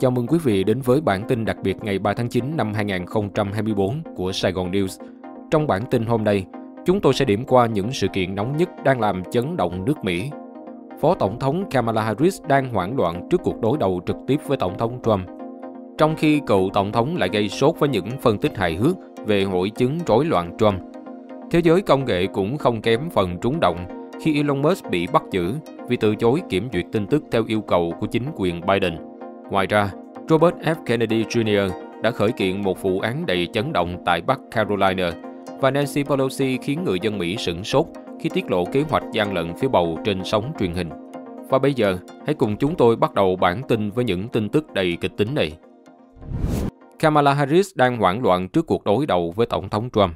Chào mừng quý vị đến với bản tin đặc biệt ngày 3 tháng 9 năm 2024 của Sài Gòn News. Trong bản tin hôm nay, chúng tôi sẽ điểm qua những sự kiện nóng nhất đang làm chấn động nước Mỹ. Phó Tổng thống Kamala Harris đang hoảng loạn trước cuộc đối đầu trực tiếp với Tổng thống Trump. Trong khi cựu Tổng thống lại gây sốt với những phân tích hài hước về hội chứng rối loạn Trump. Thế giới công nghệ cũng không kém phần trúng động khi Elon Musk bị bắt giữ vì từ chối kiểm duyệt tin tức theo yêu cầu của chính quyền Biden – Ngoài ra, Robert F. Kennedy Jr. đã khởi kiện một vụ án đầy chấn động tại Bắc Carolina và Nancy Pelosi khiến người dân Mỹ sửng sốt khi tiết lộ kế hoạch gian lận phiếu bầu trên sóng truyền hình. Và bây giờ, hãy cùng chúng tôi bắt đầu bản tin với những tin tức đầy kịch tính này. Kamala Harris đang hoảng loạn trước cuộc đối đầu với Tổng thống Trump.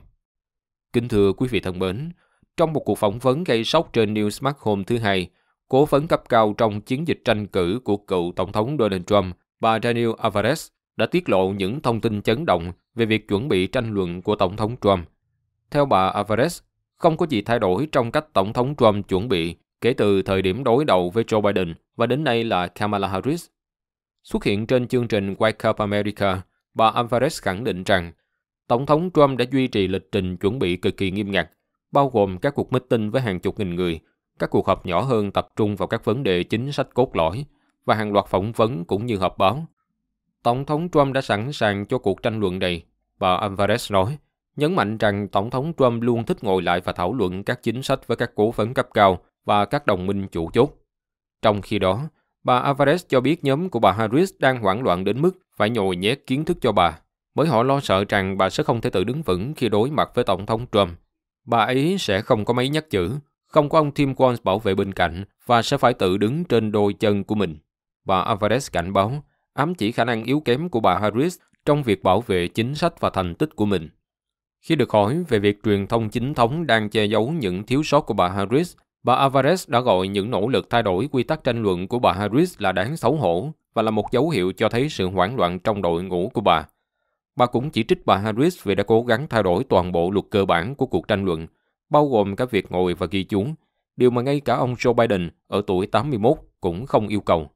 Kính thưa quý vị thân mến, trong một cuộc phỏng vấn gây sốc trên Newsmax hôm thứ Hai, cố vấn cấp cao trong chiến dịch tranh cử của cựu Tổng thống Donald Trump, bà Daniel Alvarez đã tiết lộ những thông tin chấn động về việc chuẩn bị tranh luận của Tổng thống Trump. Theo bà Alvarez, không có gì thay đổi trong cách Tổng thống Trump chuẩn bị kể từ thời điểm đối đầu với Joe Biden và đến nay là Kamala Harris. Xuất hiện trên chương trình Wake Up America, bà Alvarez khẳng định rằng Tổng thống Trump đã duy trì lịch trình chuẩn bị cực kỳ nghiêm ngặt, bao gồm các cuộc meeting với hàng chục nghìn người các cuộc họp nhỏ hơn tập trung vào các vấn đề chính sách cốt lõi và hàng loạt phỏng vấn cũng như họp báo. Tổng thống Trump đã sẵn sàng cho cuộc tranh luận này, bà Alvarez nói, nhấn mạnh rằng Tổng thống Trump luôn thích ngồi lại và thảo luận các chính sách với các cố vấn cấp cao và các đồng minh chủ chốt. Trong khi đó, bà Alvarez cho biết nhóm của bà Harris đang hoảng loạn đến mức phải nhồi nhét kiến thức cho bà, bởi họ lo sợ rằng bà sẽ không thể tự đứng vững khi đối mặt với Tổng thống Trump. Bà ấy sẽ không có mấy nhắc chữ không có ông Tim Walls bảo vệ bên cạnh và sẽ phải tự đứng trên đôi chân của mình. Bà Alvarez cảnh báo, ám chỉ khả năng yếu kém của bà Harris trong việc bảo vệ chính sách và thành tích của mình. Khi được hỏi về việc truyền thông chính thống đang che giấu những thiếu sót của bà Harris, bà Alvarez đã gọi những nỗ lực thay đổi quy tắc tranh luận của bà Harris là đáng xấu hổ và là một dấu hiệu cho thấy sự hoảng loạn trong đội ngũ của bà. Bà cũng chỉ trích bà Harris vì đã cố gắng thay đổi toàn bộ luật cơ bản của cuộc tranh luận bao gồm cả việc ngồi và ghi chú, điều mà ngay cả ông Joe Biden ở tuổi 81 cũng không yêu cầu.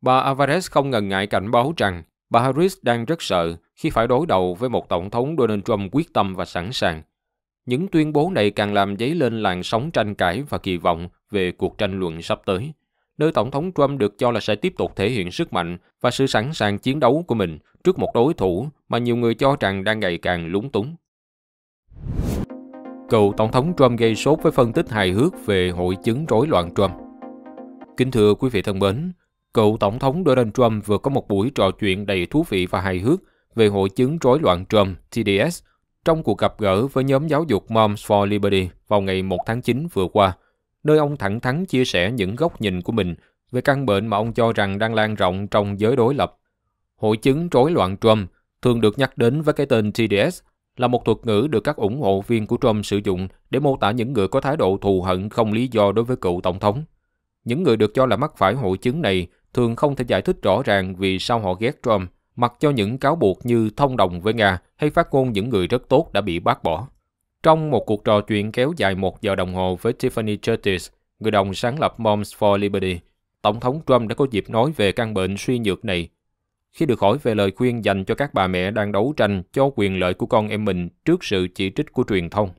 Bà Alvarez không ngần ngại cảnh báo rằng bà Harris đang rất sợ khi phải đối đầu với một tổng thống Donald Trump quyết tâm và sẵn sàng. Những tuyên bố này càng làm dấy lên làn sóng tranh cãi và kỳ vọng về cuộc tranh luận sắp tới, nơi tổng thống Trump được cho là sẽ tiếp tục thể hiện sức mạnh và sự sẵn sàng chiến đấu của mình trước một đối thủ mà nhiều người cho rằng đang ngày càng lúng túng. Cựu Tổng thống Trump gây sốt với phân tích hài hước về hội chứng rối loạn Trump. Kính thưa quý vị thân mến, cựu Tổng thống Donald Trump vừa có một buổi trò chuyện đầy thú vị và hài hước về hội chứng rối loạn Trump TDS trong cuộc gặp gỡ với nhóm giáo dục Moms for Liberty vào ngày 1 tháng 9 vừa qua, nơi ông thẳng thắn chia sẻ những góc nhìn của mình về căn bệnh mà ông cho rằng đang lan rộng trong giới đối lập. Hội chứng rối loạn Trump thường được nhắc đến với cái tên TDS là một thuật ngữ được các ủng hộ viên của Trump sử dụng để mô tả những người có thái độ thù hận không lý do đối với cựu tổng thống. Những người được cho là mắc phải hội chứng này thường không thể giải thích rõ ràng vì sao họ ghét Trump, mặc cho những cáo buộc như thông đồng với Nga hay phát ngôn những người rất tốt đã bị bác bỏ. Trong một cuộc trò chuyện kéo dài một giờ đồng hồ với Tiffany Curtis, người đồng sáng lập Moms for Liberty, Tổng thống Trump đã có dịp nói về căn bệnh suy nhược này khi được hỏi về lời khuyên dành cho các bà mẹ đang đấu tranh cho quyền lợi của con em mình trước sự chỉ trích của truyền thông.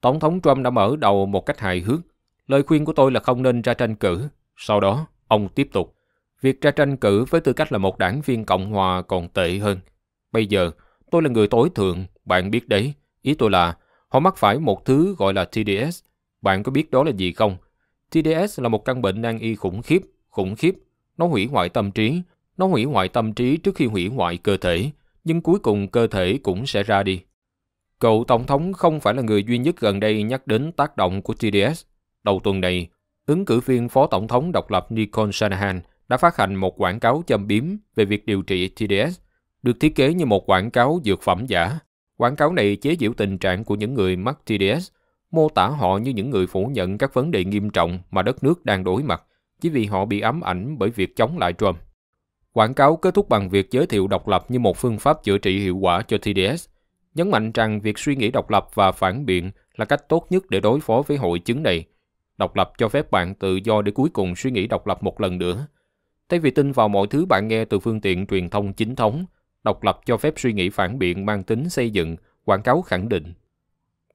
Tổng thống Trump đã mở đầu một cách hài hước. Lời khuyên của tôi là không nên ra tranh cử. Sau đó, ông tiếp tục. Việc ra tranh cử với tư cách là một đảng viên Cộng Hòa còn tệ hơn. Bây giờ, tôi là người tối thượng, bạn biết đấy. Ý tôi là, họ mắc phải một thứ gọi là TDS. Bạn có biết đó là gì không? TDS là một căn bệnh nan y khủng khiếp, khủng khiếp. Nó hủy hoại tâm trí, nó hủy hoại tâm trí trước khi hủy hoại cơ thể, nhưng cuối cùng cơ thể cũng sẽ ra đi. Cậu Tổng thống không phải là người duy nhất gần đây nhắc đến tác động của TDS. Đầu tuần này, ứng cử viên Phó Tổng thống độc lập Nicole Shanahan đã phát hành một quảng cáo châm biếm về việc điều trị TDS, được thiết kế như một quảng cáo dược phẩm giả. Quảng cáo này chế giễu tình trạng của những người mắc TDS, mô tả họ như những người phủ nhận các vấn đề nghiêm trọng mà đất nước đang đối mặt, chỉ vì họ bị ám ảnh bởi việc chống lại Trump. Quảng cáo kết thúc bằng việc giới thiệu độc lập như một phương pháp chữa trị hiệu quả cho TDS, nhấn mạnh rằng việc suy nghĩ độc lập và phản biện là cách tốt nhất để đối phó với hội chứng này. Độc lập cho phép bạn tự do để cuối cùng suy nghĩ độc lập một lần nữa. Thay vì tin vào mọi thứ bạn nghe từ phương tiện truyền thông chính thống, độc lập cho phép suy nghĩ phản biện mang tính xây dựng, quảng cáo khẳng định.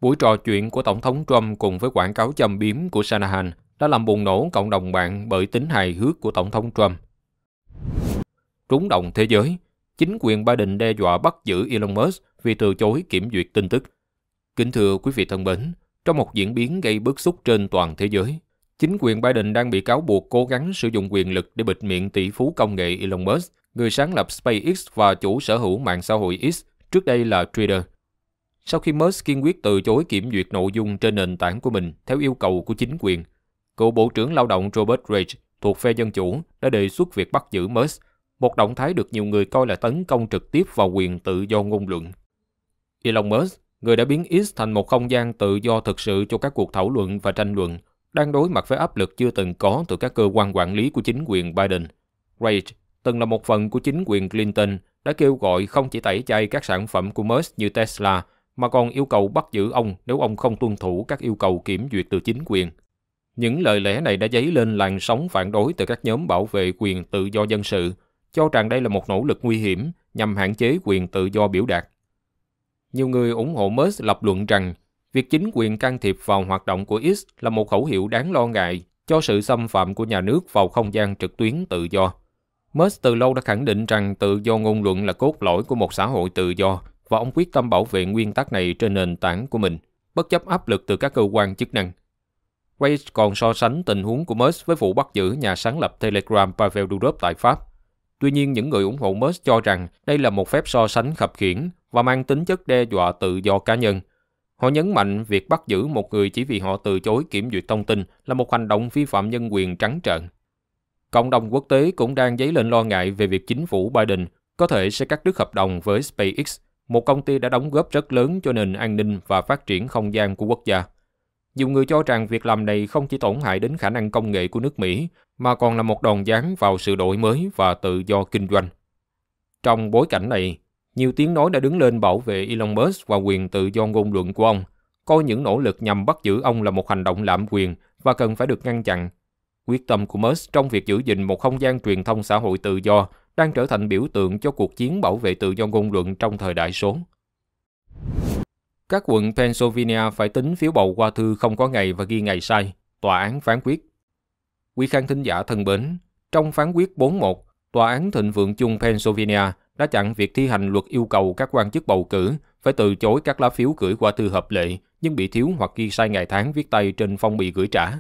Buổi trò chuyện của Tổng thống Trump cùng với quảng cáo châm biếm của Shanahan đã làm bùng nổ cộng đồng mạng bởi tính hài hước của Tổng thống Trump trúng đồng thế giới. Chính quyền Biden đe dọa bắt giữ Elon Musk vì từ chối kiểm duyệt tin tức. Kính thưa quý vị thân mến, trong một diễn biến gây bức xúc trên toàn thế giới, chính quyền Biden đang bị cáo buộc cố gắng sử dụng quyền lực để bịt miệng tỷ phú công nghệ Elon Musk, người sáng lập SpaceX và chủ sở hữu mạng xã hội X, trước đây là Twitter. Sau khi Musk kiên quyết từ chối kiểm duyệt nội dung trên nền tảng của mình theo yêu cầu của chính quyền, cựu Bộ trưởng Lao động Robert Reich thuộc phe Dân Chủ đã đề xuất việc bắt giữ Musk một động thái được nhiều người coi là tấn công trực tiếp vào quyền tự do ngôn luận. Elon Musk, người đã biến X thành một không gian tự do thực sự cho các cuộc thảo luận và tranh luận, đang đối mặt với áp lực chưa từng có từ các cơ quan quản lý của chính quyền Biden. Rage, từng là một phần của chính quyền Clinton, đã kêu gọi không chỉ tẩy chay các sản phẩm của Musk như Tesla, mà còn yêu cầu bắt giữ ông nếu ông không tuân thủ các yêu cầu kiểm duyệt từ chính quyền. Những lời lẽ này đã dấy lên làn sóng phản đối từ các nhóm bảo vệ quyền tự do dân sự cho rằng đây là một nỗ lực nguy hiểm nhằm hạn chế quyền tự do biểu đạt. Nhiều người ủng hộ Musk lập luận rằng việc chính quyền can thiệp vào hoạt động của X là một khẩu hiệu đáng lo ngại cho sự xâm phạm của nhà nước vào không gian trực tuyến tự do. Musk từ lâu đã khẳng định rằng tự do ngôn luận là cốt lõi của một xã hội tự do và ông quyết tâm bảo vệ nguyên tắc này trên nền tảng của mình, bất chấp áp lực từ các cơ quan chức năng. Rage còn so sánh tình huống của Musk với vụ bắt giữ nhà sáng lập Telegram Pavel Durov tại Pháp – Tuy nhiên, những người ủng hộ Musk cho rằng đây là một phép so sánh khập khiển và mang tính chất đe dọa tự do cá nhân. Họ nhấn mạnh việc bắt giữ một người chỉ vì họ từ chối kiểm duyệt thông tin là một hành động vi phạm nhân quyền trắng trợn. Cộng đồng quốc tế cũng đang dấy lên lo ngại về việc chính phủ Biden có thể sẽ cắt đứt hợp đồng với SpaceX, một công ty đã đóng góp rất lớn cho nền an ninh và phát triển không gian của quốc gia. Nhiều người cho rằng việc làm này không chỉ tổn hại đến khả năng công nghệ của nước Mỹ, mà còn là một đòn giáng vào sự đổi mới và tự do kinh doanh. Trong bối cảnh này, nhiều tiếng nói đã đứng lên bảo vệ Elon Musk và quyền tự do ngôn luận của ông, coi những nỗ lực nhằm bắt giữ ông là một hành động lạm quyền và cần phải được ngăn chặn. Quyết tâm của Musk trong việc giữ gìn một không gian truyền thông xã hội tự do đang trở thành biểu tượng cho cuộc chiến bảo vệ tự do ngôn luận trong thời đại số. Các quận Pennsylvania phải tính phiếu bầu qua thư không có ngày và ghi ngày sai. Tòa án phán quyết Quý khán thính giả thân mến, trong phán quyết 41, Tòa án Thịnh vượng chung Pennsylvania đã chặn việc thi hành luật yêu cầu các quan chức bầu cử phải từ chối các lá phiếu gửi qua thư hợp lệ nhưng bị thiếu hoặc ghi sai ngày tháng viết tay trên phong bì gửi trả.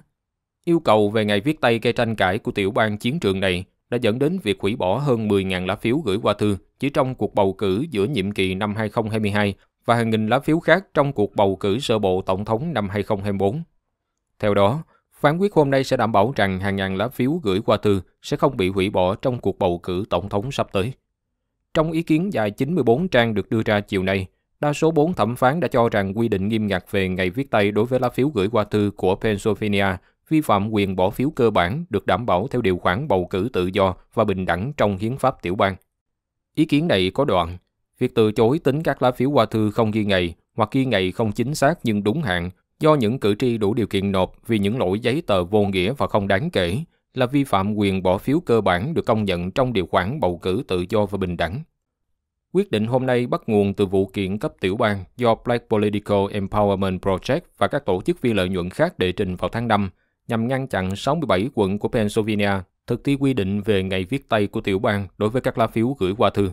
Yêu cầu về ngày viết tay gây tranh cãi của tiểu bang chiến trường này đã dẫn đến việc hủy bỏ hơn 10.000 lá phiếu gửi qua thư chỉ trong cuộc bầu cử giữa nhiệm kỳ năm 2022 và hàng nghìn lá phiếu khác trong cuộc bầu cử sơ bộ tổng thống năm 2024. Theo đó, Phán quyết hôm nay sẽ đảm bảo rằng hàng ngàn lá phiếu gửi qua thư sẽ không bị hủy bỏ trong cuộc bầu cử tổng thống sắp tới. Trong ý kiến dài 94 trang được đưa ra chiều nay, đa số bốn thẩm phán đã cho rằng quy định nghiêm ngặt về ngày viết tay đối với lá phiếu gửi qua thư của Pennsylvania vi phạm quyền bỏ phiếu cơ bản được đảm bảo theo điều khoản bầu cử tự do và bình đẳng trong hiến pháp tiểu bang. Ý kiến này có đoạn, việc từ chối tính các lá phiếu qua thư không ghi ngày hoặc ghi ngày không chính xác nhưng đúng hạn do những cử tri đủ điều kiện nộp vì những lỗi giấy tờ vô nghĩa và không đáng kể là vi phạm quyền bỏ phiếu cơ bản được công nhận trong điều khoản bầu cử tự do và bình đẳng. Quyết định hôm nay bắt nguồn từ vụ kiện cấp tiểu bang do Black Political Empowerment Project và các tổ chức phi lợi nhuận khác đệ trình vào tháng 5 nhằm ngăn chặn 67 quận của Pennsylvania thực thi quy định về ngày viết tay của tiểu bang đối với các lá phiếu gửi qua thư.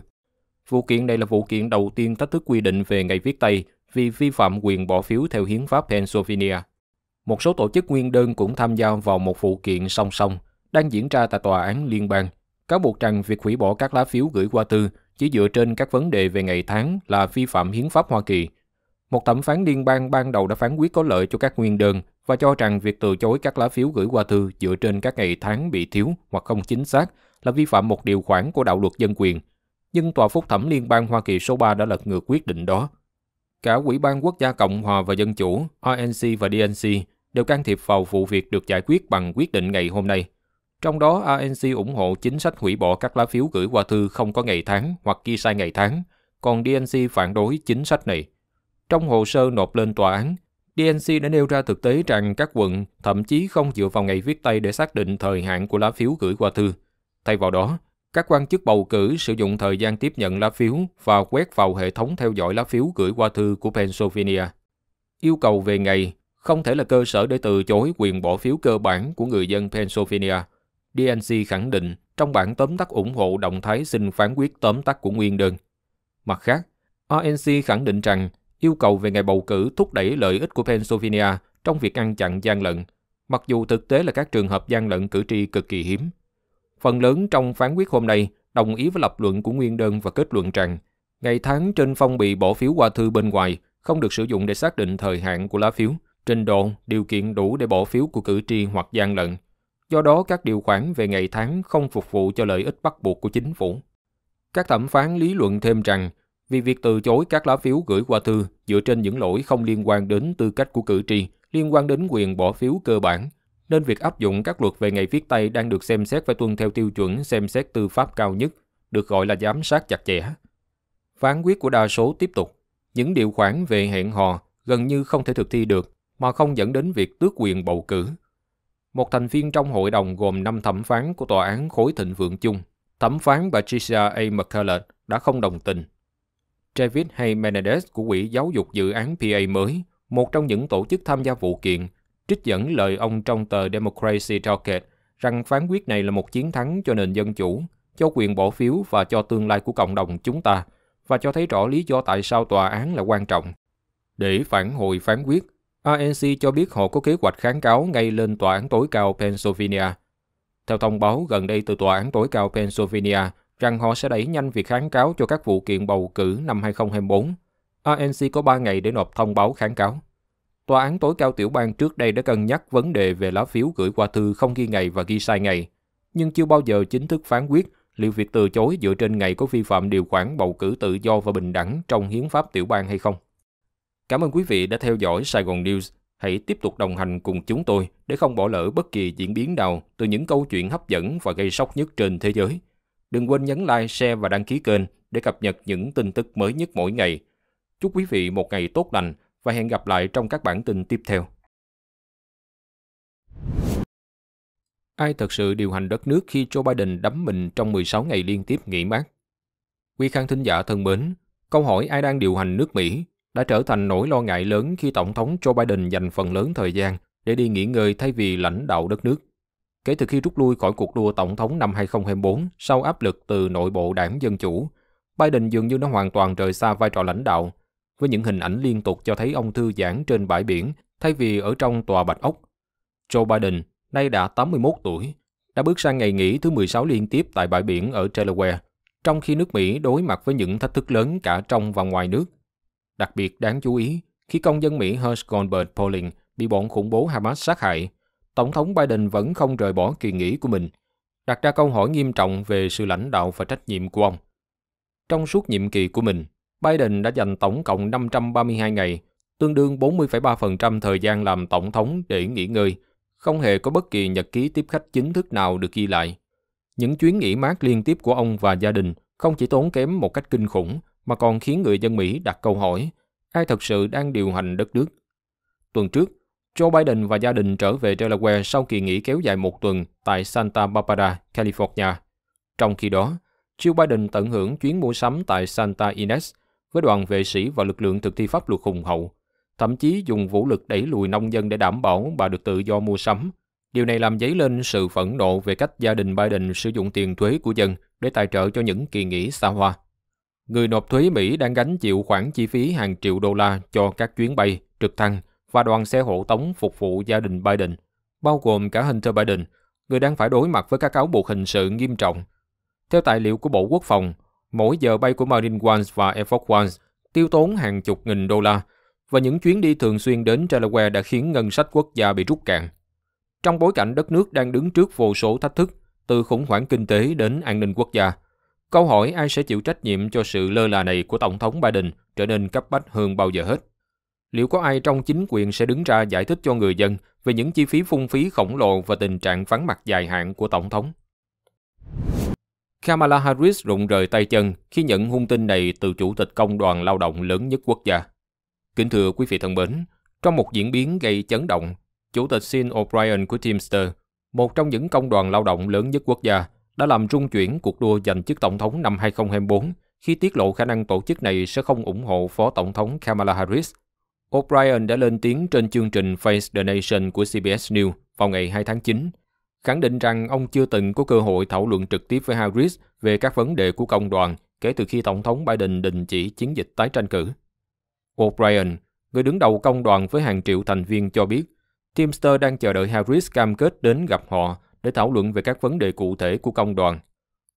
Vụ kiện này là vụ kiện đầu tiên thách thức quy định về ngày viết tay vì vi phạm quyền bỏ phiếu theo hiến pháp Pennsylvania. Một số tổ chức nguyên đơn cũng tham gia vào một vụ kiện song song đang diễn ra tại tòa án liên bang, cáo buộc rằng việc hủy bỏ các lá phiếu gửi qua thư chỉ dựa trên các vấn đề về ngày tháng là vi phạm hiến pháp Hoa Kỳ. Một thẩm phán liên bang ban đầu đã phán quyết có lợi cho các nguyên đơn và cho rằng việc từ chối các lá phiếu gửi qua thư dựa trên các ngày tháng bị thiếu hoặc không chính xác là vi phạm một điều khoản của đạo luật dân quyền. Nhưng tòa phúc thẩm liên bang Hoa Kỳ số 3 đã lật ngược quyết định đó Cả quỹ ban Quốc gia Cộng hòa và Dân chủ, ANC và DNC đều can thiệp vào vụ việc được giải quyết bằng quyết định ngày hôm nay. Trong đó, ANC ủng hộ chính sách hủy bỏ các lá phiếu gửi qua thư không có ngày tháng hoặc ghi sai ngày tháng, còn DNC phản đối chính sách này. Trong hồ sơ nộp lên tòa án, DNC đã nêu ra thực tế rằng các quận thậm chí không dựa vào ngày viết tay để xác định thời hạn của lá phiếu gửi qua thư. Thay vào đó, các quan chức bầu cử sử dụng thời gian tiếp nhận lá phiếu và quét vào hệ thống theo dõi lá phiếu gửi qua thư của Pennsylvania. Yêu cầu về ngày không thể là cơ sở để từ chối quyền bỏ phiếu cơ bản của người dân Pennsylvania. DNC khẳng định trong bản tóm tắt ủng hộ động thái xin phán quyết tóm tắt của nguyên đơn. Mặt khác, RNC khẳng định rằng yêu cầu về ngày bầu cử thúc đẩy lợi ích của Pennsylvania trong việc ngăn chặn gian lận, mặc dù thực tế là các trường hợp gian lận cử tri cực kỳ hiếm. Phần lớn trong phán quyết hôm nay đồng ý với lập luận của nguyên đơn và kết luận rằng ngày tháng trên phong bì bỏ phiếu qua thư bên ngoài không được sử dụng để xác định thời hạn của lá phiếu, trình độ, điều kiện đủ để bỏ phiếu của cử tri hoặc gian lận. Do đó, các điều khoản về ngày tháng không phục vụ cho lợi ích bắt buộc của chính phủ. Các thẩm phán lý luận thêm rằng, vì việc từ chối các lá phiếu gửi qua thư dựa trên những lỗi không liên quan đến tư cách của cử tri, liên quan đến quyền bỏ phiếu cơ bản, nên việc áp dụng các luật về ngày viết tay đang được xem xét phải tuân theo tiêu chuẩn xem xét tư pháp cao nhất, được gọi là giám sát chặt chẽ. Phán quyết của đa số tiếp tục, những điều khoản về hẹn hò gần như không thể thực thi được mà không dẫn đến việc tước quyền bầu cử. Một thành viên trong hội đồng gồm 5 thẩm phán của tòa án khối thịnh vượng chung, thẩm phán Patricia A. McCullough đã không đồng tình. Travis Hay Menendez của Quỹ Giáo dục Dự án PA mới, một trong những tổ chức tham gia vụ kiện, trích dẫn lời ông trong tờ Democracy Target rằng phán quyết này là một chiến thắng cho nền dân chủ, cho quyền bỏ phiếu và cho tương lai của cộng đồng chúng ta, và cho thấy rõ lý do tại sao tòa án là quan trọng. Để phản hồi phán quyết, ANC cho biết họ có kế hoạch kháng cáo ngay lên tòa án tối cao Pennsylvania. Theo thông báo gần đây từ tòa án tối cao Pennsylvania rằng họ sẽ đẩy nhanh việc kháng cáo cho các vụ kiện bầu cử năm 2024. ANC có 3 ngày để nộp thông báo kháng cáo. Tòa án tối cao tiểu bang trước đây đã cân nhắc vấn đề về lá phiếu gửi qua thư không ghi ngày và ghi sai ngày, nhưng chưa bao giờ chính thức phán quyết liệu việc từ chối dựa trên ngày có vi phạm điều khoản bầu cử tự do và bình đẳng trong hiến pháp tiểu bang hay không. Cảm ơn quý vị đã theo dõi Sài Gòn News. Hãy tiếp tục đồng hành cùng chúng tôi để không bỏ lỡ bất kỳ diễn biến nào từ những câu chuyện hấp dẫn và gây sốc nhất trên thế giới. Đừng quên nhấn like, share và đăng ký kênh để cập nhật những tin tức mới nhất mỗi ngày. Chúc quý vị một ngày tốt lành và hẹn gặp lại trong các bản tin tiếp theo. Ai thật sự điều hành đất nước khi Joe Biden đắm mình trong 16 ngày liên tiếp nghỉ mát? Quý khán thính giả thân mến, câu hỏi ai đang điều hành nước Mỹ đã trở thành nỗi lo ngại lớn khi Tổng thống Joe Biden dành phần lớn thời gian để đi nghỉ ngơi thay vì lãnh đạo đất nước. Kể từ khi rút lui khỏi cuộc đua Tổng thống năm 2024 sau áp lực từ nội bộ đảng Dân Chủ, Biden dường như đã hoàn toàn rời xa vai trò lãnh đạo với những hình ảnh liên tục cho thấy ông thư giãn trên bãi biển thay vì ở trong tòa Bạch Ốc. Joe Biden, nay đã 81 tuổi, đã bước sang ngày nghỉ thứ 16 liên tiếp tại bãi biển ở Delaware, trong khi nước Mỹ đối mặt với những thách thức lớn cả trong và ngoài nước. Đặc biệt đáng chú ý, khi công dân Mỹ Hersh Goldberg Polling bị bọn khủng bố Hamas sát hại, Tổng thống Biden vẫn không rời bỏ kỳ nghỉ của mình, đặt ra câu hỏi nghiêm trọng về sự lãnh đạo và trách nhiệm của ông. Trong suốt nhiệm kỳ của mình, Biden đã dành tổng cộng 532 ngày, tương đương 40,3% thời gian làm tổng thống để nghỉ ngơi, không hề có bất kỳ nhật ký tiếp khách chính thức nào được ghi lại. Những chuyến nghỉ mát liên tiếp của ông và gia đình không chỉ tốn kém một cách kinh khủng, mà còn khiến người dân Mỹ đặt câu hỏi, ai thật sự đang điều hành đất nước? Tuần trước, Joe Biden và gia đình trở về Delaware sau kỳ nghỉ kéo dài một tuần tại Santa Barbara, California. Trong khi đó, Joe Biden tận hưởng chuyến mua sắm tại Santa Ines, với đoàn vệ sĩ và lực lượng thực thi pháp luật hùng hậu, thậm chí dùng vũ lực đẩy lùi nông dân để đảm bảo bà được tự do mua sắm. Điều này làm dấy lên sự phẫn nộ về cách gia đình Biden sử dụng tiền thuế của dân để tài trợ cho những kỳ nghỉ xa hoa. Người nộp thuế Mỹ đang gánh chịu khoản chi phí hàng triệu đô la cho các chuyến bay, trực thăng và đoàn xe hộ tống phục vụ gia đình Biden, bao gồm cả Hunter Biden, người đang phải đối mặt với các cáo buộc hình sự nghiêm trọng. Theo tài liệu của Bộ Quốc phòng, Mỗi giờ bay của Marine One và Air Force One tiêu tốn hàng chục nghìn đô la và những chuyến đi thường xuyên đến Delaware đã khiến ngân sách quốc gia bị rút cạn. Trong bối cảnh đất nước đang đứng trước vô số thách thức, từ khủng hoảng kinh tế đến an ninh quốc gia, câu hỏi ai sẽ chịu trách nhiệm cho sự lơ là này của Tổng thống Biden trở nên cấp bách hơn bao giờ hết. Liệu có ai trong chính quyền sẽ đứng ra giải thích cho người dân về những chi phí phung phí khổng lồ và tình trạng vắng mặt dài hạn của Tổng thống? Kamala Harris rụng rời tay chân khi nhận hung tin này từ Chủ tịch Công đoàn Lao động lớn nhất quốc gia. Kính thưa quý vị thân mến, trong một diễn biến gây chấn động, Chủ tịch Sean O'Brien của Teamster, một trong những công đoàn lao động lớn nhất quốc gia, đã làm rung chuyển cuộc đua giành chức tổng thống năm 2024 khi tiết lộ khả năng tổ chức này sẽ không ủng hộ Phó Tổng thống Kamala Harris. O'Brien đã lên tiếng trên chương trình Face the Nation của CBS News vào ngày 2 tháng 9 khẳng định rằng ông chưa từng có cơ hội thảo luận trực tiếp với Harris về các vấn đề của công đoàn kể từ khi Tổng thống Biden đình chỉ chiến dịch tái tranh cử. O'Brien, người đứng đầu công đoàn với hàng triệu thành viên cho biết, Teamster đang chờ đợi Harris cam kết đến gặp họ để thảo luận về các vấn đề cụ thể của công đoàn.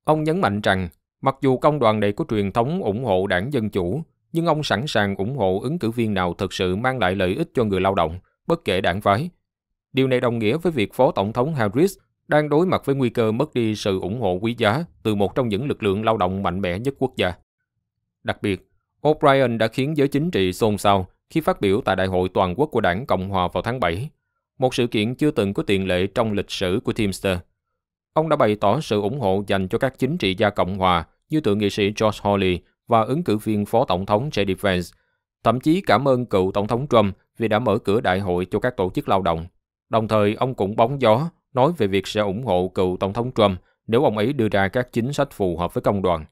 Ông nhấn mạnh rằng, mặc dù công đoàn này có truyền thống ủng hộ đảng Dân Chủ, nhưng ông sẵn sàng ủng hộ ứng cử viên nào thực sự mang lại lợi ích cho người lao động, bất kể đảng phái, Điều này đồng nghĩa với việc Phó Tổng thống Harris đang đối mặt với nguy cơ mất đi sự ủng hộ quý giá từ một trong những lực lượng lao động mạnh mẽ nhất quốc gia. Đặc biệt, O'Brien đã khiến giới chính trị xôn xao khi phát biểu tại Đại hội Toàn quốc của Đảng Cộng Hòa vào tháng 7, một sự kiện chưa từng có tiền lệ trong lịch sử của Teamster. Ông đã bày tỏ sự ủng hộ dành cho các chính trị gia Cộng Hòa như thượng nghị sĩ George Hawley và ứng cử viên Phó Tổng thống J.D. Vance, thậm chí cảm ơn cựu Tổng thống Trump vì đã mở cửa đại hội cho các tổ chức lao động. Đồng thời, ông cũng bóng gió nói về việc sẽ ủng hộ cựu Tổng thống Trump nếu ông ấy đưa ra các chính sách phù hợp với công đoàn.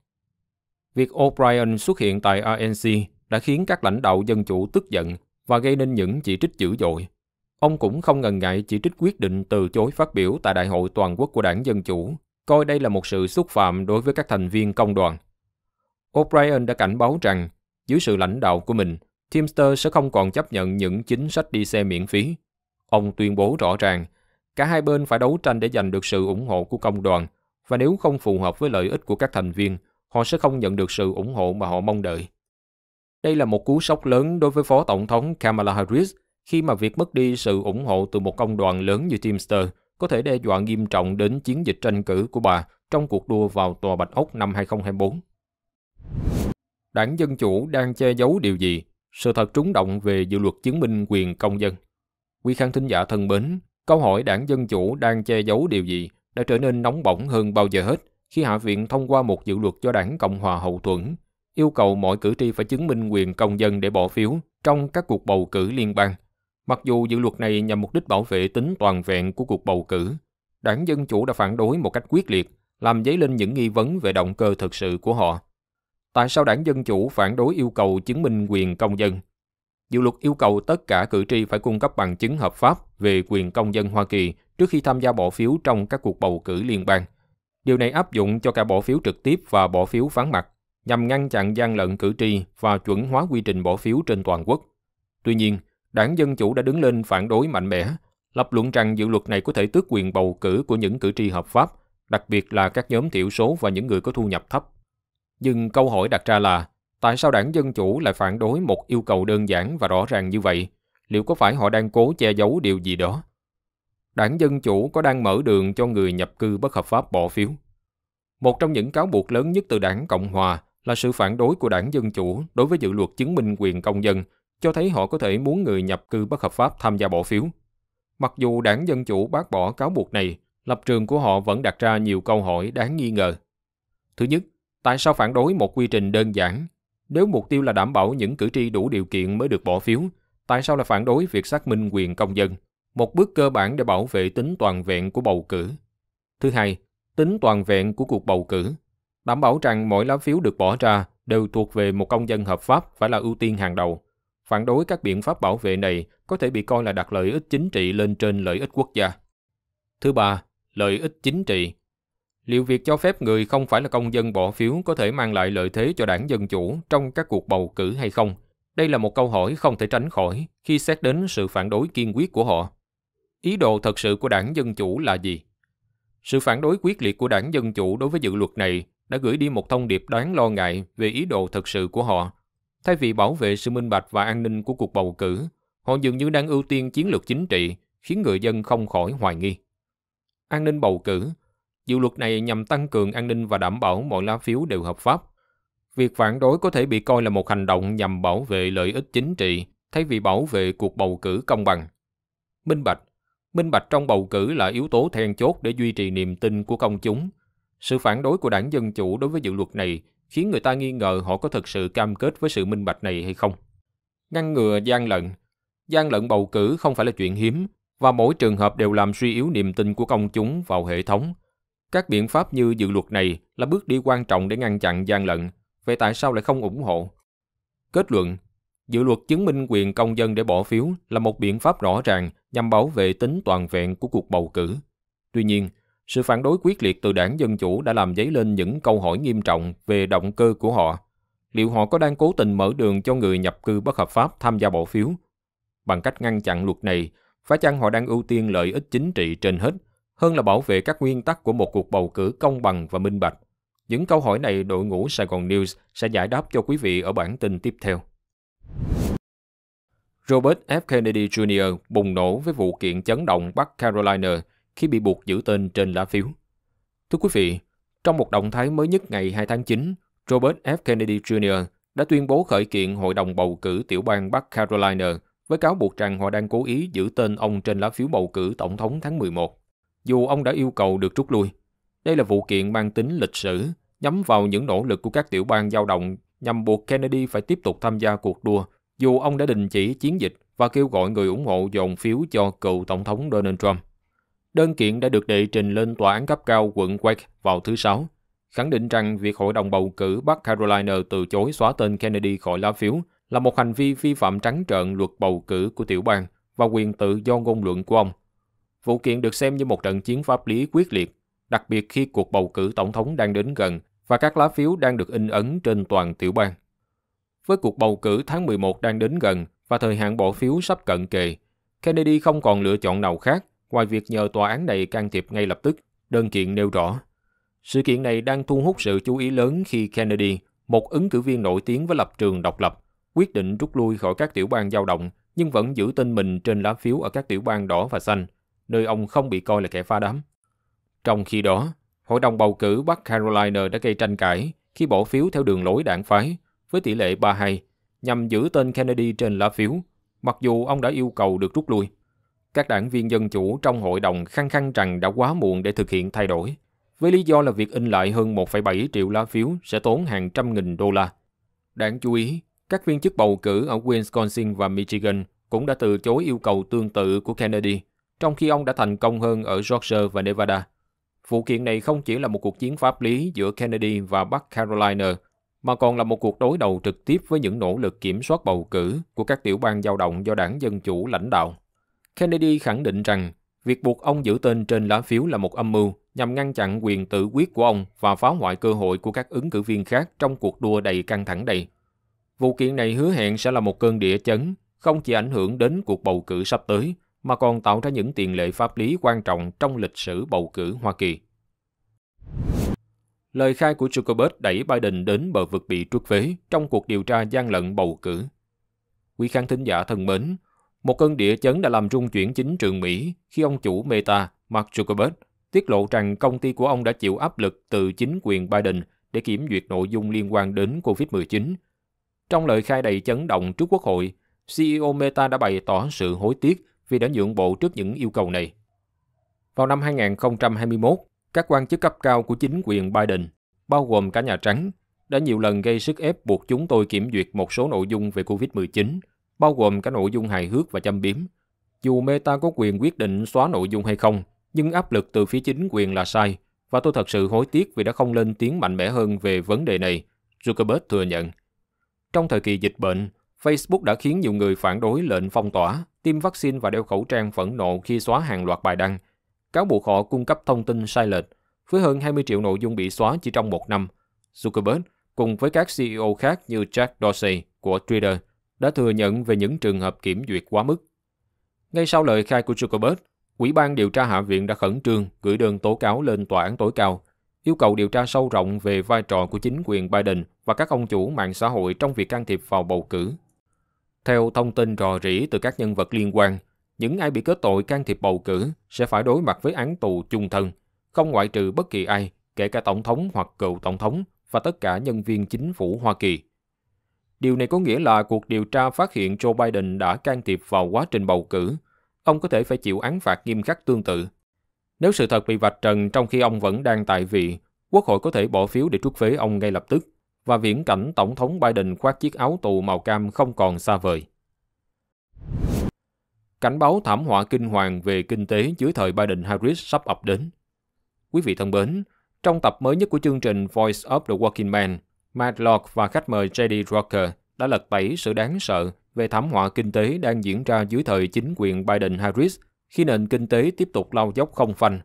Việc O'Brien xuất hiện tại RNC đã khiến các lãnh đạo dân chủ tức giận và gây nên những chỉ trích dữ dội. Ông cũng không ngần ngại chỉ trích quyết định từ chối phát biểu tại Đại hội Toàn quốc của đảng Dân Chủ, coi đây là một sự xúc phạm đối với các thành viên công đoàn. O'Brien đã cảnh báo rằng, dưới sự lãnh đạo của mình, Teamster sẽ không còn chấp nhận những chính sách đi xe miễn phí Ông tuyên bố rõ ràng, cả hai bên phải đấu tranh để giành được sự ủng hộ của công đoàn, và nếu không phù hợp với lợi ích của các thành viên, họ sẽ không nhận được sự ủng hộ mà họ mong đợi. Đây là một cú sốc lớn đối với Phó Tổng thống Kamala Harris khi mà việc mất đi sự ủng hộ từ một công đoàn lớn như Teamster có thể đe dọa nghiêm trọng đến chiến dịch tranh cử của bà trong cuộc đua vào Tòa Bạch Ốc năm 2024. Đảng Dân Chủ đang che giấu điều gì? Sự thật trúng động về dự luật chứng minh quyền công dân. Quý khán thính giả thân mến, câu hỏi đảng Dân Chủ đang che giấu điều gì đã trở nên nóng bỏng hơn bao giờ hết khi Hạ viện thông qua một dự luật cho đảng Cộng hòa hậu thuẫn, yêu cầu mọi cử tri phải chứng minh quyền công dân để bỏ phiếu trong các cuộc bầu cử liên bang. Mặc dù dự luật này nhằm mục đích bảo vệ tính toàn vẹn của cuộc bầu cử, đảng Dân Chủ đã phản đối một cách quyết liệt, làm dấy lên những nghi vấn về động cơ thực sự của họ. Tại sao đảng Dân Chủ phản đối yêu cầu chứng minh quyền công dân? dự luật yêu cầu tất cả cử tri phải cung cấp bằng chứng hợp pháp về quyền công dân Hoa Kỳ trước khi tham gia bỏ phiếu trong các cuộc bầu cử liên bang. Điều này áp dụng cho cả bỏ phiếu trực tiếp và bỏ phiếu vắng mặt, nhằm ngăn chặn gian lận cử tri và chuẩn hóa quy trình bỏ phiếu trên toàn quốc. Tuy nhiên, đảng Dân Chủ đã đứng lên phản đối mạnh mẽ, lập luận rằng dự luật này có thể tước quyền bầu cử của những cử tri hợp pháp, đặc biệt là các nhóm thiểu số và những người có thu nhập thấp. Nhưng câu hỏi đặt ra là Tại sao đảng Dân Chủ lại phản đối một yêu cầu đơn giản và rõ ràng như vậy? Liệu có phải họ đang cố che giấu điều gì đó? Đảng Dân Chủ có đang mở đường cho người nhập cư bất hợp pháp bỏ phiếu? Một trong những cáo buộc lớn nhất từ đảng Cộng Hòa là sự phản đối của đảng Dân Chủ đối với dự luật chứng minh quyền công dân, cho thấy họ có thể muốn người nhập cư bất hợp pháp tham gia bỏ phiếu. Mặc dù đảng Dân Chủ bác bỏ cáo buộc này, lập trường của họ vẫn đặt ra nhiều câu hỏi đáng nghi ngờ. Thứ nhất, tại sao phản đối một quy trình đơn giản nếu mục tiêu là đảm bảo những cử tri đủ điều kiện mới được bỏ phiếu, tại sao lại phản đối việc xác minh quyền công dân, một bước cơ bản để bảo vệ tính toàn vẹn của bầu cử? Thứ hai, tính toàn vẹn của cuộc bầu cử, đảm bảo rằng mỗi lá phiếu được bỏ ra đều thuộc về một công dân hợp pháp phải là ưu tiên hàng đầu. Phản đối các biện pháp bảo vệ này có thể bị coi là đặt lợi ích chính trị lên trên lợi ích quốc gia. Thứ ba, lợi ích chính trị Liệu việc cho phép người không phải là công dân bỏ phiếu có thể mang lại lợi thế cho đảng Dân Chủ trong các cuộc bầu cử hay không? Đây là một câu hỏi không thể tránh khỏi khi xét đến sự phản đối kiên quyết của họ. Ý đồ thật sự của đảng Dân Chủ là gì? Sự phản đối quyết liệt của đảng Dân Chủ đối với dự luật này đã gửi đi một thông điệp đáng lo ngại về ý đồ thật sự của họ. Thay vì bảo vệ sự minh bạch và an ninh của cuộc bầu cử, họ dường như đang ưu tiên chiến lược chính trị, khiến người dân không khỏi hoài nghi. An ninh bầu cử Dự luật này nhằm tăng cường an ninh và đảm bảo mọi lá phiếu đều hợp pháp. Việc phản đối có thể bị coi là một hành động nhằm bảo vệ lợi ích chính trị thay vì bảo vệ cuộc bầu cử công bằng. Minh bạch Minh bạch trong bầu cử là yếu tố then chốt để duy trì niềm tin của công chúng. Sự phản đối của đảng Dân Chủ đối với dự luật này khiến người ta nghi ngờ họ có thực sự cam kết với sự minh bạch này hay không. Ngăn ngừa gian lận Gian lận bầu cử không phải là chuyện hiếm, và mỗi trường hợp đều làm suy yếu niềm tin của công chúng vào hệ thống, các biện pháp như dự luật này là bước đi quan trọng để ngăn chặn gian lận, vậy tại sao lại không ủng hộ? Kết luận, dự luật chứng minh quyền công dân để bỏ phiếu là một biện pháp rõ ràng nhằm bảo vệ tính toàn vẹn của cuộc bầu cử. Tuy nhiên, sự phản đối quyết liệt từ đảng Dân Chủ đã làm dấy lên những câu hỏi nghiêm trọng về động cơ của họ. Liệu họ có đang cố tình mở đường cho người nhập cư bất hợp pháp tham gia bỏ phiếu? Bằng cách ngăn chặn luật này, phải chăng họ đang ưu tiên lợi ích chính trị trên hết – hơn là bảo vệ các nguyên tắc của một cuộc bầu cử công bằng và minh bạch. Những câu hỏi này đội ngũ Sài Gòn News sẽ giải đáp cho quý vị ở bản tin tiếp theo. Robert F. Kennedy Jr. bùng nổ với vụ kiện chấn động Bắc Carolina khi bị buộc giữ tên trên lá phiếu. Thưa quý vị, trong một động thái mới nhất ngày 2 tháng 9, Robert F. Kennedy Jr. đã tuyên bố khởi kiện Hội đồng bầu cử tiểu bang Bắc Carolina với cáo buộc rằng họ đang cố ý giữ tên ông trên lá phiếu bầu cử tổng thống tháng 11 dù ông đã yêu cầu được rút lui. Đây là vụ kiện mang tính lịch sử, nhắm vào những nỗ lực của các tiểu bang dao động nhằm buộc Kennedy phải tiếp tục tham gia cuộc đua, dù ông đã đình chỉ chiến dịch và kêu gọi người ủng hộ dồn phiếu cho cựu Tổng thống Donald Trump. Đơn kiện đã được đệ trình lên tòa án cấp cao quận Wake vào thứ Sáu, khẳng định rằng việc hội đồng bầu cử Bắc Carolina từ chối xóa tên Kennedy khỏi lá phiếu là một hành vi vi phạm trắng trợn luật bầu cử của tiểu bang và quyền tự do ngôn luận của ông Vụ kiện được xem như một trận chiến pháp lý quyết liệt, đặc biệt khi cuộc bầu cử tổng thống đang đến gần và các lá phiếu đang được in ấn trên toàn tiểu bang. Với cuộc bầu cử tháng 11 đang đến gần và thời hạn bỏ phiếu sắp cận kề, Kennedy không còn lựa chọn nào khác ngoài việc nhờ tòa án này can thiệp ngay lập tức, đơn kiện nêu rõ. Sự kiện này đang thu hút sự chú ý lớn khi Kennedy, một ứng cử viên nổi tiếng với lập trường độc lập, quyết định rút lui khỏi các tiểu bang dao động nhưng vẫn giữ tên mình trên lá phiếu ở các tiểu bang đỏ và xanh – nơi ông không bị coi là kẻ phá đám. Trong khi đó, Hội đồng bầu cử Bắc Carolina đã gây tranh cãi khi bỏ phiếu theo đường lối đảng phái với tỷ lệ 32 nhằm giữ tên Kennedy trên lá phiếu, mặc dù ông đã yêu cầu được rút lui. Các đảng viên dân chủ trong hội đồng khăng khăng rằng đã quá muộn để thực hiện thay đổi, với lý do là việc in lại hơn 1,7 triệu lá phiếu sẽ tốn hàng trăm nghìn đô la. Đáng chú ý, các viên chức bầu cử ở Wisconsin và Michigan cũng đã từ chối yêu cầu tương tự của Kennedy trong khi ông đã thành công hơn ở Georgia và Nevada. Vụ kiện này không chỉ là một cuộc chiến pháp lý giữa Kennedy và Bắc Carolina, mà còn là một cuộc đối đầu trực tiếp với những nỗ lực kiểm soát bầu cử của các tiểu bang dao động do đảng Dân Chủ lãnh đạo. Kennedy khẳng định rằng việc buộc ông giữ tên trên lá phiếu là một âm mưu nhằm ngăn chặn quyền tự quyết của ông và phá hoại cơ hội của các ứng cử viên khác trong cuộc đua đầy căng thẳng này. Vụ kiện này hứa hẹn sẽ là một cơn địa chấn, không chỉ ảnh hưởng đến cuộc bầu cử sắp tới, mà còn tạo ra những tiền lệ pháp lý quan trọng trong lịch sử bầu cử Hoa Kỳ. Lời khai của Zuckerberg đẩy Biden đến bờ vực bị truất vế trong cuộc điều tra gian lận bầu cử. Quý khán thính giả thân mến, một cơn địa chấn đã làm rung chuyển chính trường Mỹ khi ông chủ Meta, Mark Zuckerberg, tiết lộ rằng công ty của ông đã chịu áp lực từ chính quyền Biden để kiểm duyệt nội dung liên quan đến COVID-19. Trong lời khai đầy chấn động trước Quốc hội, CEO Meta đã bày tỏ sự hối tiếc vì đã nhượng bộ trước những yêu cầu này. Vào năm 2021, các quan chức cấp cao của chính quyền Biden, bao gồm cả Nhà Trắng, đã nhiều lần gây sức ép buộc chúng tôi kiểm duyệt một số nội dung về COVID-19, bao gồm cả nội dung hài hước và châm biếm. Dù Meta có quyền quyết định xóa nội dung hay không, nhưng áp lực từ phía chính quyền là sai, và tôi thật sự hối tiếc vì đã không lên tiếng mạnh mẽ hơn về vấn đề này, Zuckerberg thừa nhận. Trong thời kỳ dịch bệnh, Facebook đã khiến nhiều người phản đối lệnh phong tỏa tiêm vaccine và đeo khẩu trang phẫn nộ khi xóa hàng loạt bài đăng. Cáo buộc họ cung cấp thông tin sai lệch, với hơn 20 triệu nội dung bị xóa chỉ trong một năm. Zuckerberg cùng với các CEO khác như Jack Dorsey của Twitter đã thừa nhận về những trường hợp kiểm duyệt quá mức. Ngay sau lời khai của Zuckerberg, Ủy ban điều tra Hạ viện đã khẩn trương gửi đơn tố cáo lên tòa án tối cao, yêu cầu điều tra sâu rộng về vai trò của chính quyền Biden và các ông chủ mạng xã hội trong việc can thiệp vào bầu cử theo thông tin rò rỉ từ các nhân vật liên quan, những ai bị kết tội can thiệp bầu cử sẽ phải đối mặt với án tù chung thân, không ngoại trừ bất kỳ ai, kể cả tổng thống hoặc cựu tổng thống và tất cả nhân viên chính phủ Hoa Kỳ. Điều này có nghĩa là cuộc điều tra phát hiện Joe Biden đã can thiệp vào quá trình bầu cử, ông có thể phải chịu án phạt nghiêm khắc tương tự. Nếu sự thật bị vạch trần trong khi ông vẫn đang tại vị, Quốc hội có thể bỏ phiếu để trút phế ông ngay lập tức và viễn cảnh Tổng thống Biden khoác chiếc áo tù màu cam không còn xa vời. Cảnh báo thảm họa kinh hoàng về kinh tế dưới thời Biden-Harris sắp ập đến. Quý vị thân mến, trong tập mới nhất của chương trình Voice of the Working Man, Matt Locke và khách mời J.D. Rocker đã lật tẩy sự đáng sợ về thảm họa kinh tế đang diễn ra dưới thời chính quyền Biden-Harris khi nền kinh tế tiếp tục lao dốc không phanh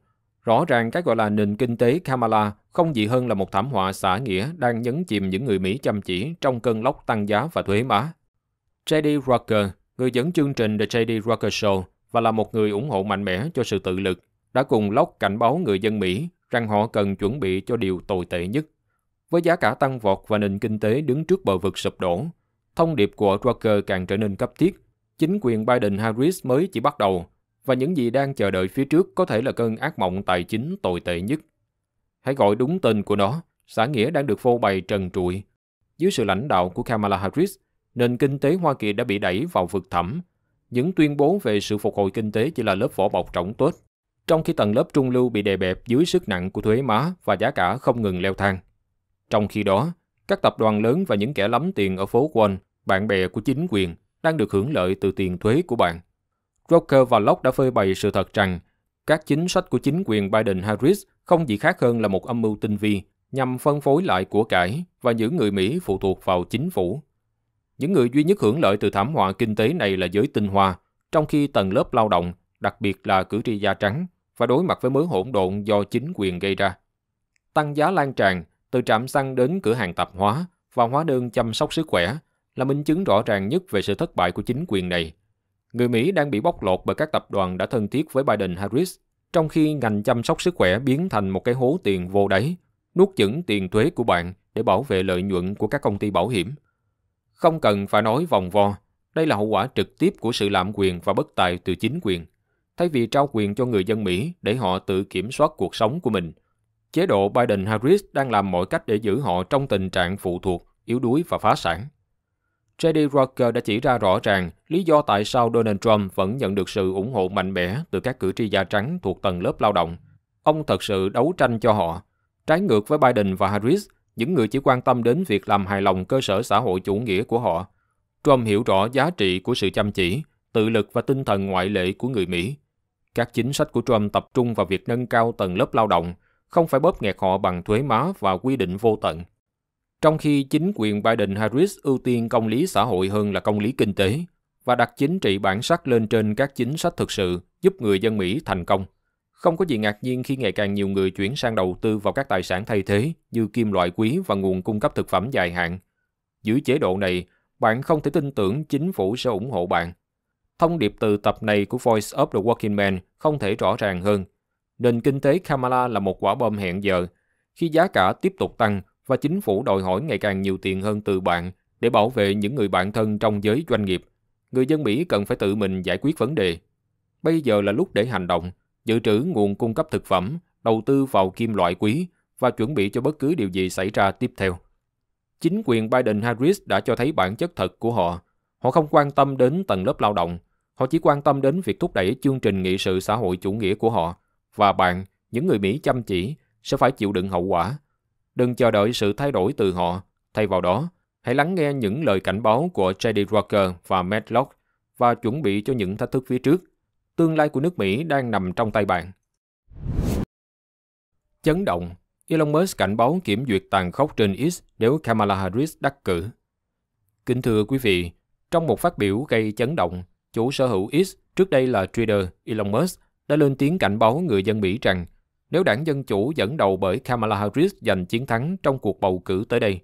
Rõ ràng cái gọi là nền kinh tế Kamala không gì hơn là một thảm họa xã nghĩa đang nhấn chìm những người Mỹ chăm chỉ trong cơn lốc tăng giá và thuế má. J.D. Rocker, người dẫn chương trình The J.D. Rocker Show và là một người ủng hộ mạnh mẽ cho sự tự lực, đã cùng lốc cảnh báo người dân Mỹ rằng họ cần chuẩn bị cho điều tồi tệ nhất. Với giá cả tăng vọt và nền kinh tế đứng trước bờ vực sụp đổ, thông điệp của Rucker càng trở nên cấp thiết. Chính quyền Biden-Harris mới chỉ bắt đầu và những gì đang chờ đợi phía trước có thể là cơn ác mộng tài chính tồi tệ nhất. Hãy gọi đúng tên của nó, xã nghĩa đang được phô bày trần trụi. Dưới sự lãnh đạo của Kamala Harris, nền kinh tế Hoa Kỳ đã bị đẩy vào vực thẳm. Những tuyên bố về sự phục hồi kinh tế chỉ là lớp vỏ bọc trọng tốt, trong khi tầng lớp trung lưu bị đè bẹp dưới sức nặng của thuế má và giá cả không ngừng leo thang. Trong khi đó, các tập đoàn lớn và những kẻ lắm tiền ở phố Wall, bạn bè của chính quyền, đang được hưởng lợi từ tiền thuế của bạn. Rocker và Locke đã phơi bày sự thật rằng các chính sách của chính quyền Biden-Harris không gì khác hơn là một âm mưu tinh vi nhằm phân phối lại của cải và những người Mỹ phụ thuộc vào chính phủ. Những người duy nhất hưởng lợi từ thảm họa kinh tế này là giới tinh hoa, trong khi tầng lớp lao động, đặc biệt là cử tri da trắng, phải đối mặt với mối hỗn độn do chính quyền gây ra. Tăng giá lan tràn từ trạm xăng đến cửa hàng tạp hóa và hóa đơn chăm sóc sức khỏe là minh chứng rõ ràng nhất về sự thất bại của chính quyền này – người Mỹ đang bị bóc lột bởi các tập đoàn đã thân thiết với Biden-Harris, trong khi ngành chăm sóc sức khỏe biến thành một cái hố tiền vô đáy, nuốt chửng tiền thuế của bạn để bảo vệ lợi nhuận của các công ty bảo hiểm. Không cần phải nói vòng vo, đây là hậu quả trực tiếp của sự lạm quyền và bất tài từ chính quyền. Thay vì trao quyền cho người dân Mỹ để họ tự kiểm soát cuộc sống của mình, chế độ Biden-Harris đang làm mọi cách để giữ họ trong tình trạng phụ thuộc, yếu đuối và phá sản. J.D. Rocker đã chỉ ra rõ ràng lý do tại sao Donald Trump vẫn nhận được sự ủng hộ mạnh mẽ từ các cử tri da trắng thuộc tầng lớp lao động. Ông thật sự đấu tranh cho họ. Trái ngược với Biden và Harris, những người chỉ quan tâm đến việc làm hài lòng cơ sở xã hội chủ nghĩa của họ. Trump hiểu rõ giá trị của sự chăm chỉ, tự lực và tinh thần ngoại lệ của người Mỹ. Các chính sách của Trump tập trung vào việc nâng cao tầng lớp lao động, không phải bóp nghẹt họ bằng thuế má và quy định vô tận. Trong khi chính quyền Biden-Harris ưu tiên công lý xã hội hơn là công lý kinh tế và đặt chính trị bản sắc lên trên các chính sách thực sự giúp người dân Mỹ thành công. Không có gì ngạc nhiên khi ngày càng nhiều người chuyển sang đầu tư vào các tài sản thay thế như kim loại quý và nguồn cung cấp thực phẩm dài hạn. Dưới chế độ này, bạn không thể tin tưởng chính phủ sẽ ủng hộ bạn. Thông điệp từ tập này của Voice of the Working Man không thể rõ ràng hơn. Nền kinh tế Kamala là một quả bom hẹn giờ. Khi giá cả tiếp tục tăng, và chính phủ đòi hỏi ngày càng nhiều tiền hơn từ bạn để bảo vệ những người bạn thân trong giới doanh nghiệp. Người dân Mỹ cần phải tự mình giải quyết vấn đề. Bây giờ là lúc để hành động, dự trữ nguồn cung cấp thực phẩm, đầu tư vào kim loại quý và chuẩn bị cho bất cứ điều gì xảy ra tiếp theo. Chính quyền Biden-Harris đã cho thấy bản chất thật của họ. Họ không quan tâm đến tầng lớp lao động, họ chỉ quan tâm đến việc thúc đẩy chương trình nghị sự xã hội chủ nghĩa của họ và bạn, những người Mỹ chăm chỉ, sẽ phải chịu đựng hậu quả Đừng chờ đợi sự thay đổi từ họ. Thay vào đó, hãy lắng nghe những lời cảnh báo của J.D. Walker và Medlock và chuẩn bị cho những thách thức phía trước. Tương lai của nước Mỹ đang nằm trong tay bạn. Chấn động, Elon Musk cảnh báo kiểm duyệt tàn khốc trên X nếu Kamala Harris đắc cử. Kính thưa quý vị, trong một phát biểu gây chấn động, chủ sở hữu X, trước đây là Twitter, Elon Musk, đã lên tiếng cảnh báo người dân Mỹ rằng nếu đảng Dân Chủ dẫn đầu bởi Kamala Harris giành chiến thắng trong cuộc bầu cử tới đây,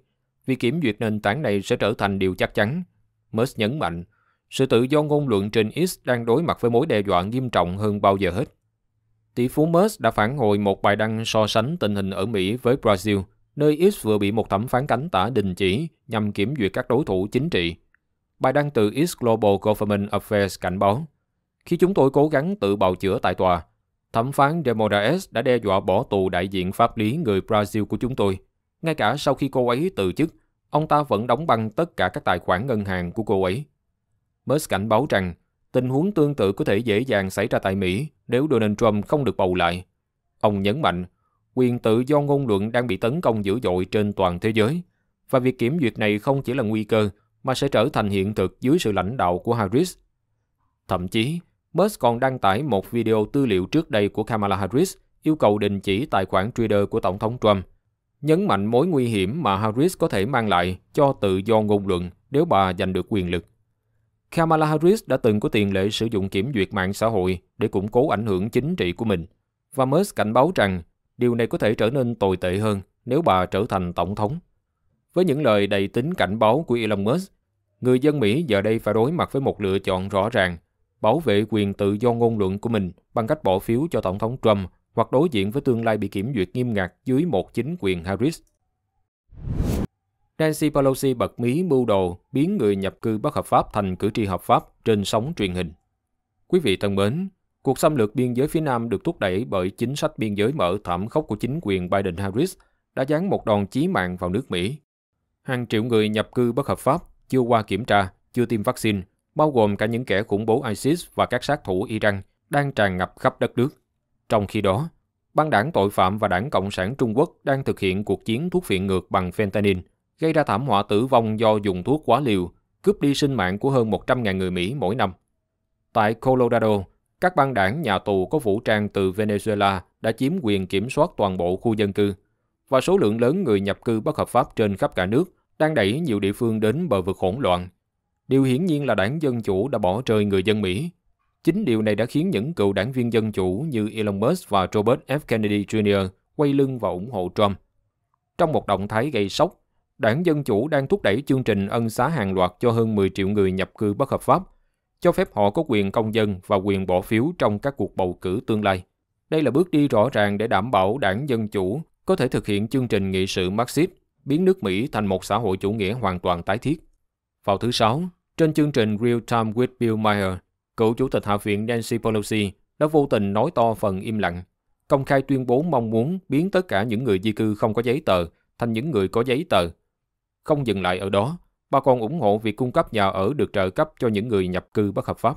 việc kiểm duyệt nền tảng này sẽ trở thành điều chắc chắn. Musk nhấn mạnh, sự tự do ngôn luận trên X đang đối mặt với mối đe dọa nghiêm trọng hơn bao giờ hết. Tỷ phú Musk đã phản hồi một bài đăng so sánh tình hình ở Mỹ với Brazil, nơi X vừa bị một thẩm phán cánh tả đình chỉ nhằm kiểm duyệt các đối thủ chính trị. Bài đăng từ X Global Government Affairs cảnh báo, khi chúng tôi cố gắng tự bào chữa tại tòa, Thẩm phán Demoraes đã đe dọa bỏ tù đại diện pháp lý người Brazil của chúng tôi. Ngay cả sau khi cô ấy từ chức, ông ta vẫn đóng băng tất cả các tài khoản ngân hàng của cô ấy. Musk cảnh báo rằng tình huống tương tự có thể dễ dàng xảy ra tại Mỹ nếu Donald Trump không được bầu lại. Ông nhấn mạnh, quyền tự do ngôn luận đang bị tấn công dữ dội trên toàn thế giới, và việc kiểm duyệt này không chỉ là nguy cơ mà sẽ trở thành hiện thực dưới sự lãnh đạo của Harris. Thậm chí, Musk còn đăng tải một video tư liệu trước đây của Kamala Harris yêu cầu đình chỉ tài khoản Twitter của Tổng thống Trump, nhấn mạnh mối nguy hiểm mà Harris có thể mang lại cho tự do ngôn luận nếu bà giành được quyền lực. Kamala Harris đã từng có tiền lệ sử dụng kiểm duyệt mạng xã hội để củng cố ảnh hưởng chính trị của mình, và Musk cảnh báo rằng điều này có thể trở nên tồi tệ hơn nếu bà trở thành tổng thống. Với những lời đầy tính cảnh báo của Elon Musk, người dân Mỹ giờ đây phải đối mặt với một lựa chọn rõ ràng bảo vệ quyền tự do ngôn luận của mình bằng cách bỏ phiếu cho Tổng thống Trump hoặc đối diện với tương lai bị kiểm duyệt nghiêm ngặt dưới một chính quyền Harris. Nancy Pelosi bật mí mưu đồ biến người nhập cư bất hợp pháp thành cử tri hợp pháp trên sóng truyền hình. Quý vị thân mến, cuộc xâm lược biên giới phía Nam được thúc đẩy bởi chính sách biên giới mở thảm khốc của chính quyền Biden-Harris đã giáng một đòn chí mạng vào nước Mỹ. Hàng triệu người nhập cư bất hợp pháp chưa qua kiểm tra, chưa tiêm vaccine bao gồm cả những kẻ khủng bố ISIS và các sát thủ Iran, đang tràn ngập khắp đất nước. Trong khi đó, băng đảng tội phạm và đảng Cộng sản Trung Quốc đang thực hiện cuộc chiến thuốc phiện ngược bằng fentanyl, gây ra thảm họa tử vong do dùng thuốc quá liều, cướp đi sinh mạng của hơn 100.000 người Mỹ mỗi năm. Tại Colorado, các băng đảng nhà tù có vũ trang từ Venezuela đã chiếm quyền kiểm soát toàn bộ khu dân cư, và số lượng lớn người nhập cư bất hợp pháp trên khắp cả nước đang đẩy nhiều địa phương đến bờ vực hỗn loạn, Điều hiển nhiên là đảng Dân Chủ đã bỏ rơi người dân Mỹ. Chính điều này đã khiến những cựu đảng viên Dân Chủ như Elon Musk và Robert F. Kennedy Jr. quay lưng và ủng hộ Trump. Trong một động thái gây sốc, đảng Dân Chủ đang thúc đẩy chương trình ân xá hàng loạt cho hơn 10 triệu người nhập cư bất hợp pháp, cho phép họ có quyền công dân và quyền bỏ phiếu trong các cuộc bầu cử tương lai. Đây là bước đi rõ ràng để đảm bảo đảng Dân Chủ có thể thực hiện chương trình nghị sự Marxist, biến nước Mỹ thành một xã hội chủ nghĩa hoàn toàn tái thiết. Vào thứ Sáu, trên chương trình Real Time with Bill Maher, cựu chủ tịch Hạ viện Nancy Pelosi đã vô tình nói to phần im lặng, công khai tuyên bố mong muốn biến tất cả những người di cư không có giấy tờ thành những người có giấy tờ. Không dừng lại ở đó, bà còn ủng hộ việc cung cấp nhà ở được trợ cấp cho những người nhập cư bất hợp pháp.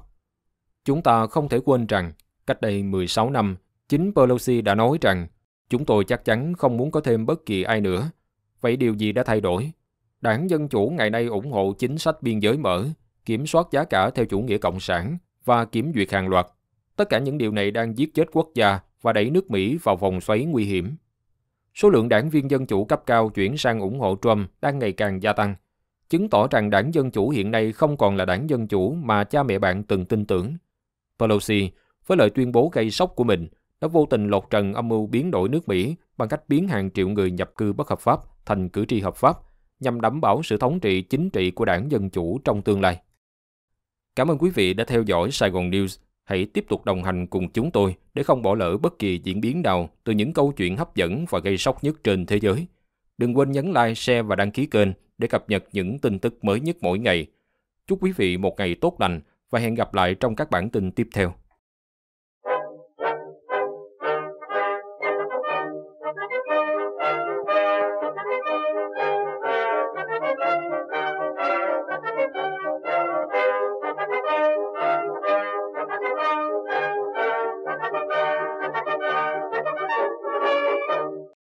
Chúng ta không thể quên rằng, cách đây 16 năm, chính Pelosi đã nói rằng chúng tôi chắc chắn không muốn có thêm bất kỳ ai nữa. Vậy điều gì đã thay đổi? đảng Dân Chủ ngày nay ủng hộ chính sách biên giới mở, kiểm soát giá cả theo chủ nghĩa cộng sản và kiểm duyệt hàng loạt. Tất cả những điều này đang giết chết quốc gia và đẩy nước Mỹ vào vòng xoáy nguy hiểm. Số lượng đảng viên Dân Chủ cấp cao chuyển sang ủng hộ Trump đang ngày càng gia tăng, chứng tỏ rằng đảng Dân Chủ hiện nay không còn là đảng Dân Chủ mà cha mẹ bạn từng tin tưởng. Pelosi, với lời tuyên bố gây sốc của mình, đã vô tình lột trần âm mưu biến đổi nước Mỹ bằng cách biến hàng triệu người nhập cư bất hợp pháp thành cử tri hợp pháp nhằm đảm bảo sự thống trị chính trị của đảng Dân Chủ trong tương lai. Cảm ơn quý vị đã theo dõi Sài Gòn News. Hãy tiếp tục đồng hành cùng chúng tôi để không bỏ lỡ bất kỳ diễn biến nào từ những câu chuyện hấp dẫn và gây sốc nhất trên thế giới. Đừng quên nhấn like, share và đăng ký kênh để cập nhật những tin tức mới nhất mỗi ngày. Chúc quý vị một ngày tốt lành và hẹn gặp lại trong các bản tin tiếp theo.